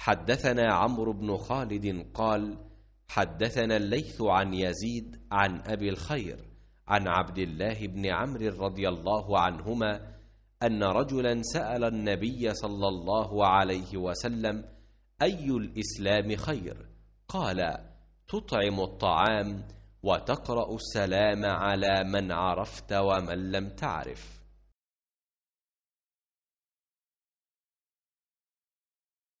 حدثنا عمرو بن خالد قال حدثنا الليث عن يزيد عن أبي الخير عن عبد الله بن عمرو رضي الله عنهما أن رجلا سأل النبي صلى الله عليه وسلم أي الإسلام خير؟ قال تطعم الطعام وتقرأ السلام على من عرفت ومن لم تعرف